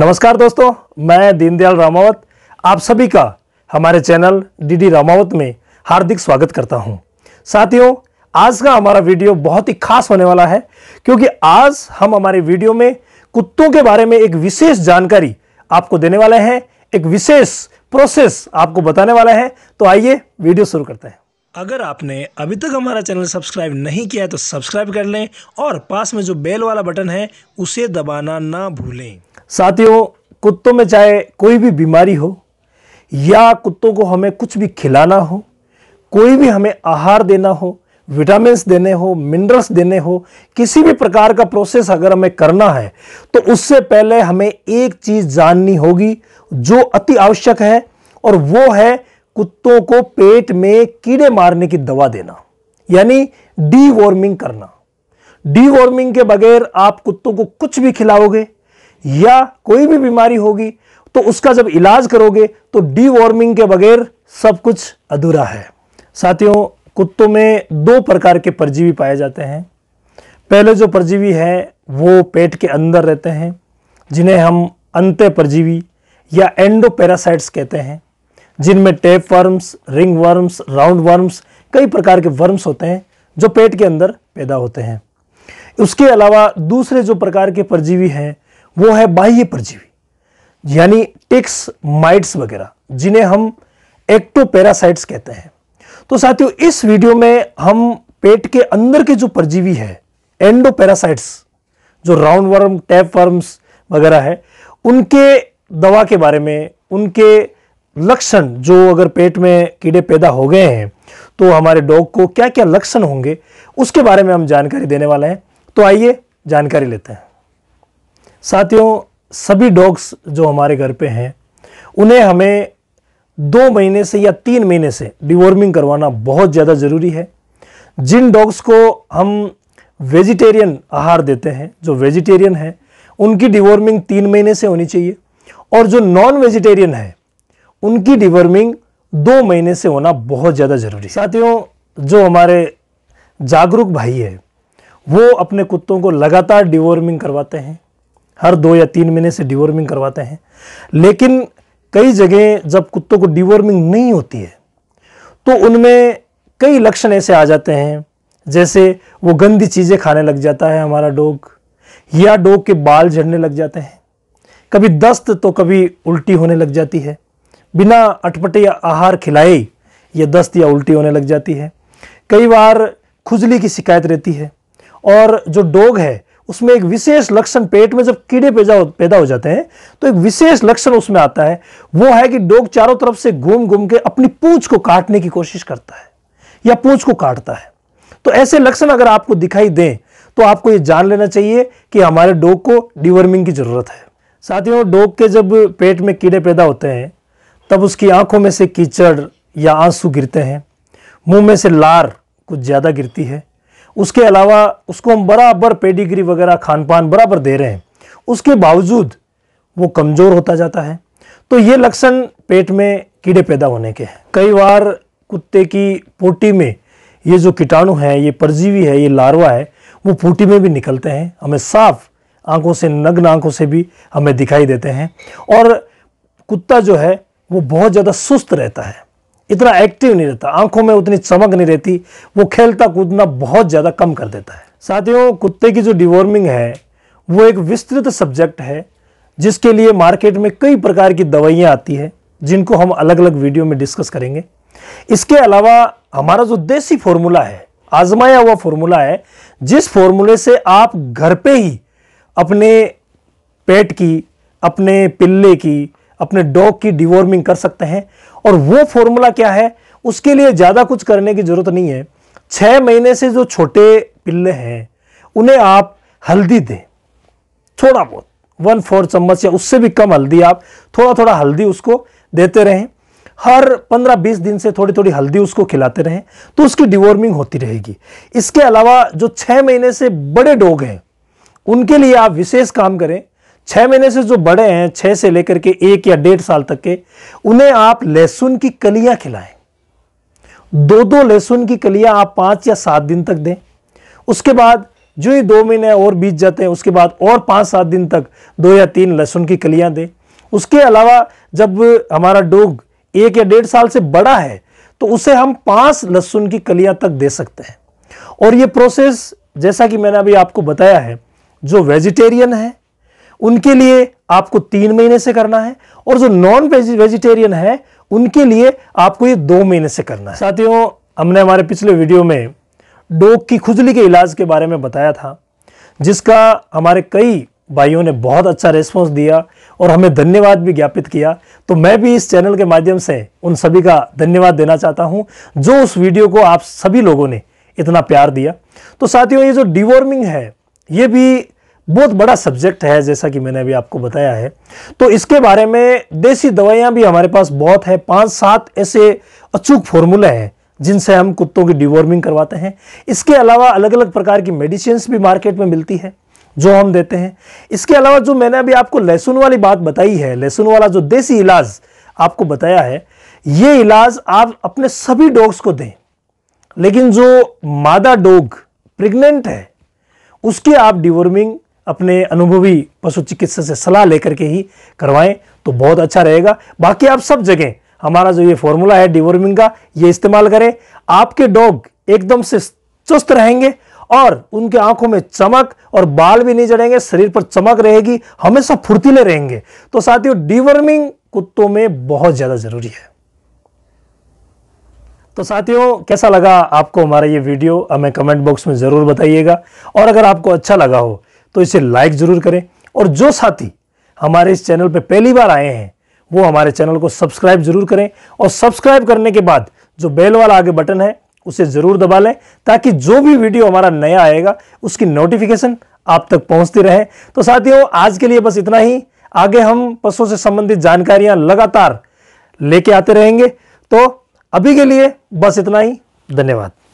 नमस्कार दोस्तों मैं दीनदयाल रामावत आप सभी का हमारे चैनल डीडी रामावत में हार्दिक स्वागत करता हूं साथियों आज का हमारा वीडियो बहुत ही खास होने वाला है क्योंकि आज हम हमारे वीडियो में कुत्तों के बारे में एक विशेष जानकारी आपको देने वाले हैं एक विशेष प्रोसेस आपको बताने वाला है तो आइए वीडियो शुरू करते हैं अगर आपने अभी तक हमारा चैनल सब्सक्राइब नहीं किया है तो सब्सक्राइब कर लें और पास में जो बेल वाला बटन है उसे दबाना ना भूलें साथियों कुत्तों में चाहे कोई भी बीमारी हो या कुत्तों को हमें कुछ भी खिलाना हो कोई भी हमें आहार देना हो विटामिन देने हो मिनरल्स देने हो किसी भी प्रकार का प्रोसेस अगर हमें करना है तो उससे पहले हमें एक चीज़ जाननी होगी जो अति आवश्यक है और वो है कुत्तों को पेट में कीड़े मारने की दवा देना यानी डीवॉर्मिंग करना डीवॉर्मिंग के बगैर आप कुत्तों को कुछ भी खिलाओगे या कोई भी बीमारी होगी तो उसका जब इलाज करोगे तो डीवॉर्मिंग के बगैर सब कुछ अधूरा है साथियों कुत्तों में दो प्रकार के परजीवी पाए जाते हैं पहले जो परजीवी है वो पेट के अंदर रहते हैं जिन्हें हम अंत्य परजीवी या एंडोपेरासाइट्स कहते हैं जिनमें tape worms ring worms round worms कई प्रकार के वर्म्स होते हैं जो पेट के अंदर पैदा होते हैं उसके अलावा दूसरे जो प्रकार के परजीवी हैं वो है बाह्य परजीवी यानी टिक्स माइट्स वगैरह जिन्हें हम एक्टोपैरासाइट्स कहते हैं तो साथियों इस वीडियो में हम पेट के अंदर के जो परजीवी है एंडोपैरासाइट्स जो राउंड वर्म टैप वर्म्स वगैरह है उनके दवा के बारे में उनके लक्षण जो अगर पेट में कीड़े पैदा हो गए हैं तो हमारे डॉग को क्या क्या लक्षण होंगे उसके बारे में हम जानकारी देने वाले हैं तो आइए जानकारी लेते हैं साथियों सभी डॉग्स जो हमारे घर पे हैं उन्हें हमें दो महीने से या तीन महीने से डिवॉर्मिंग करवाना बहुत ज़्यादा ज़रूरी है जिन डॉग्स को हम वेजिटेरियन आहार देते हैं जो वेजिटेरियन है उनकी डिवॉर्मिंग तीन महीने से होनी चाहिए और जो नॉन वेजिटेरियन है उनकी डिवॉर्मिंग दो महीने से होना बहुत ज़्यादा ज़रूरी है साथियों जो हमारे जागरूक भाई है वो अपने कुत्तों को लगातार डिवॉर्मिंग करवाते हैं हर दो या तीन महीने से डिवॉर्मिंग करवाते हैं लेकिन कई जगह जब कुत्तों को डिवॉर्मिंग नहीं होती है तो उनमें कई लक्षण ऐसे आ जाते हैं जैसे वो गंदी चीज़ें खाने लग जाता है हमारा डोग या डोग के बाल झड़ने लग जाते हैं कभी दस्त तो कभी उल्टी होने लग जाती है बिना अटपटे या आहार खिलाए ये दस्त या उल्टी होने लग जाती है कई बार खुजली की शिकायत रहती है और जो डोग है उसमें एक विशेष लक्षण पेट में जब कीड़े पैदा पैदा हो जाते हैं तो एक विशेष लक्षण उसमें आता है वो है कि डॉग चारों तरफ से घूम घूम के अपनी पूंछ को काटने की कोशिश करता है या पूंछ को काटता है तो ऐसे लक्षण अगर आपको दिखाई दें तो आपको ये जान लेना चाहिए कि हमारे डोग को डिवर्मिंग की ज़रूरत है साथियों डोग के जब पेट में कीड़े पैदा होते हैं तब उसकी आंखों में से कीचड़ या आंसू गिरते हैं मुंह में से लार कुछ ज़्यादा गिरती है उसके अलावा उसको हम बराबर पेडिग्री वगैरह खान पान बराबर दे रहे हैं उसके बावजूद वो कमज़ोर होता जाता है तो ये लक्षण पेट में कीड़े पैदा होने के हैं कई बार कुत्ते की पोटी में ये जो कीटाणु है ये परजीवी है ये लार्वा है वो पोटी में भी निकलते हैं हमें साफ आंखों से नग्न आंखों से भी हमें दिखाई देते हैं और कुत्ता जो है वो बहुत ज़्यादा सुस्त रहता है इतना एक्टिव नहीं रहता आंखों में उतनी चमक नहीं रहती वो खेलता कूदना बहुत ज़्यादा कम कर देता है साथियों कुत्ते की जो डिवॉर्मिंग है वो एक विस्तृत सब्जेक्ट है जिसके लिए मार्केट में कई प्रकार की दवाइयाँ आती है जिनको हम अलग अलग वीडियो में डिस्कस करेंगे इसके अलावा हमारा जो देसी फॉर्मूला है आजमाया हुआ फॉर्मूला है जिस फॉर्मूले से आप घर पे ही अपने पेट की अपने पिल्ले की अपने डॉग की डिवॉर्मिंग कर सकते हैं और वो फॉर्मूला क्या है उसके लिए ज़्यादा कुछ करने की ज़रूरत नहीं है छः महीने से जो छोटे पिल्ले हैं उन्हें आप हल्दी दें थोड़ा बहुत वन फोर चम्मच या उससे भी कम हल्दी आप थोड़ा थोड़ा हल्दी उसको देते रहें हर 15-20 दिन से थोड़ी थोड़ी हल्दी उसको खिलाते रहें तो उसकी डिवॉर्मिंग होती रहेगी इसके अलावा जो छः महीने से बड़े डॉग हैं उनके लिए आप विशेष काम करें छः महीने से जो बड़े हैं छः से लेकर के एक या डेढ़ साल तक के उन्हें आप लहसुन की कलियां खिलाएं दो दो लहसुन की कलियां आप पाँच या सात दिन तक दें उसके बाद जो ही दो महीने और बीत जाते हैं उसके बाद और पाँच सात दिन तक दो या तीन लहसुन की कलियां दें उसके अलावा जब हमारा डोग एक या डेढ़ साल से बड़ा है तो उसे हम पाँच लहसुन की कलियां तक दे सकते हैं और ये प्रोसेस जैसा कि मैंने अभी आपको बताया है जो वेजिटेरियन है उनके लिए आपको तीन महीने से करना है और जो नॉन वेजिटेरियन है उनके लिए आपको ये दो महीने से करना है साथियों हमने हमारे पिछले वीडियो में डोग की खुजली के इलाज के बारे में बताया था जिसका हमारे कई भाइयों ने बहुत अच्छा रेस्पॉन्स दिया और हमें धन्यवाद भी ज्ञापित किया तो मैं भी इस चैनल के माध्यम से उन सभी का धन्यवाद देना चाहता हूँ जो उस वीडियो को आप सभी लोगों ने इतना प्यार दिया तो साथियों ये जो डिवॉर्मिंग है ये भी बहुत बड़ा सब्जेक्ट है जैसा कि मैंने अभी आपको बताया है तो इसके बारे में देसी दवाइयाँ भी हमारे पास बहुत है पाँच सात ऐसे अचूक फॉर्मूला हैं जिनसे हम कुत्तों की डिवॉर्मिंग करवाते हैं इसके अलावा अलग अलग प्रकार की मेडिसिन भी मार्केट में मिलती है जो हम देते हैं इसके अलावा जो मैंने अभी आपको लहसुन वाली बात बताई है लहसुन वाला जो देसी इलाज आपको बताया है ये इलाज आप अपने सभी डॉग्स को दें लेकिन जो मादा डॉग प्रेग्नेंट है उसके आप डिवॉर्मिंग अपने अनुभवी पशु चिकित्सक से सलाह लेकर के ही करवाएं तो बहुत अच्छा रहेगा बाकी आप सब जगह हमारा जो ये फॉर्मूला है डिवॉर्मिंग का ये इस्तेमाल करें आपके डॉग एकदम से चुस्त रहेंगे और उनके आंखों में चमक और बाल भी नहीं जड़ेंगे शरीर पर चमक रहेगी हमेशा फुर्तीले रहेंगे तो साथियों डिवर्मिंग कुत्तों में बहुत ज़्यादा ज़रूरी है तो साथियों कैसा लगा आपको हमारा ये वीडियो हमें कमेंट बॉक्स में ज़रूर बताइएगा और अगर आपको अच्छा लगा हो तो इसे लाइक ज़रूर करें और जो साथी हमारे इस चैनल पर पहली बार आए हैं वो हमारे चैनल को सब्सक्राइब जरूर करें और सब्सक्राइब करने के बाद जो बेल वाला आगे बटन है उसे ज़रूर दबा लें ताकि जो भी वीडियो हमारा नया आएगा उसकी नोटिफिकेशन आप तक पहुंचती रहे तो साथियों आज के लिए बस इतना ही आगे हम पशुओं से संबंधित जानकारियां लगातार लेके आते रहेंगे तो अभी के लिए बस इतना ही धन्यवाद